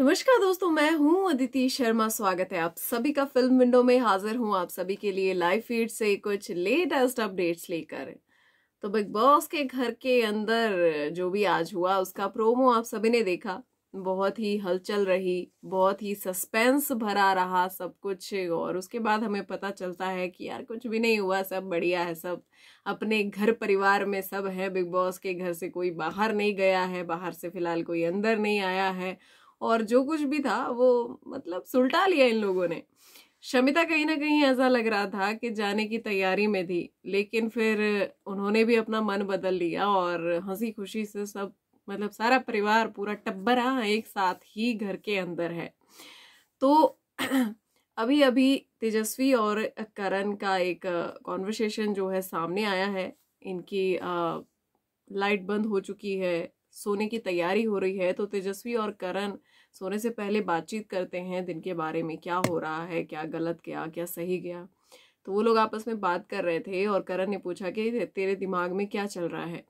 नमस्कार दोस्तों मैं हूं अदिति शर्मा स्वागत है आप सभी का फिल्म विंडो में हाजिर हूं आप सभी के लिए लाइव फीड से कुछ लेटेस्ट अपडेट्स लेकर तो बिग बॉस के घर के अंदर जो भी आज हुआ उसका प्रोमो आप सभी ने देखा बहुत ही हलचल रही बहुत ही सस्पेंस भरा रहा सब कुछ और उसके बाद हमें पता चलता है कि यार कुछ भी नहीं हुआ सब बढ़िया है सब अपने घर परिवार में सब है बिग बॉस के घर से कोई बाहर नहीं गया है बाहर से फिलहाल कोई अंदर नहीं आया है और जो कुछ भी था वो मतलब सुलटा लिया इन लोगों ने शमिता कहीं ना कहीं ऐसा लग रहा था कि जाने की तैयारी में थी लेकिन फिर उन्होंने भी अपना मन बदल लिया और हंसी खुशी से सब मतलब सारा परिवार पूरा टब्बर एक साथ ही घर के अंदर है तो अभी अभी तेजस्वी और करण का एक कॉन्वर्सेशन जो है सामने आया है इनकी आ, लाइट बंद हो चुकी है सोने की तैयारी हो रही है तो तेजस्वी और करण सोने से पहले बातचीत करते हैं दिन के बारे में क्या हो रहा है क्या गलत गया क्या सही गया तो वो लोग आपस में बात कर रहे थे और करण ने पूछा कि तेरे दिमाग में क्या चल रहा है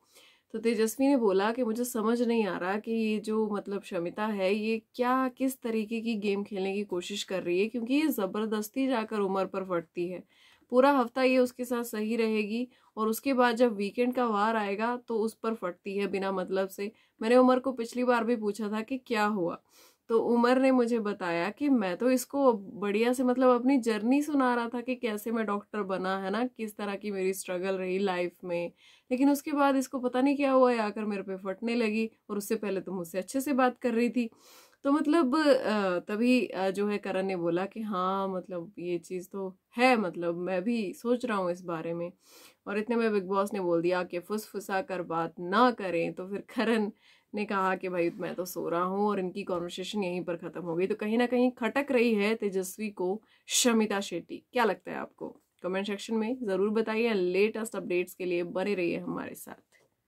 तो तेजस्वी ने बोला कि मुझे समझ नहीं आ रहा कि ये जो मतलब शमिता है ये क्या किस तरीके की गेम खेलने की कोशिश कर रही है क्योंकि ये ज़बरदस्ती जाकर उम्र पर फटती है पूरा हफ्ता ये उसके साथ सही रहेगी और उसके बाद जब वीकेंड का वार आएगा तो उस पर फटती है बिना मतलब से मैंने उमर को पिछली बार भी पूछा था कि क्या हुआ तो उमर ने मुझे बताया कि मैं तो इसको बढ़िया से मतलब अपनी जर्नी सुना रहा था कि कैसे मैं डॉक्टर बना है ना किस तरह की मेरी स्ट्रगल रही लाइफ में लेकिन उसके बाद इसको पता नहीं क्या हुआ आकर मेरे पे फटने लगी और उससे पहले तो मुझसे अच्छे से बात कर रही थी तो मतलब तभी जो है करण ने बोला कि हाँ मतलब ये चीज़ तो है मतलब मैं भी सोच रहा हूँ इस बारे में और इतने में बिग बॉस ने बोल दिया कि फुसफुसा कर बात ना करें तो फिर करण ने कहा कि भाई मैं तो सो रहा हूँ और इनकी कॉन्वर्सेशन यहीं पर ख़त्म हो गई तो कहीं ना कहीं खटक रही है तेजस्वी को शमिता शेट्टी क्या लगता है आपको कमेंट सेक्शन में ज़रूर बताइए लेटेस्ट अपडेट्स के लिए बने रहिए हमारे साथ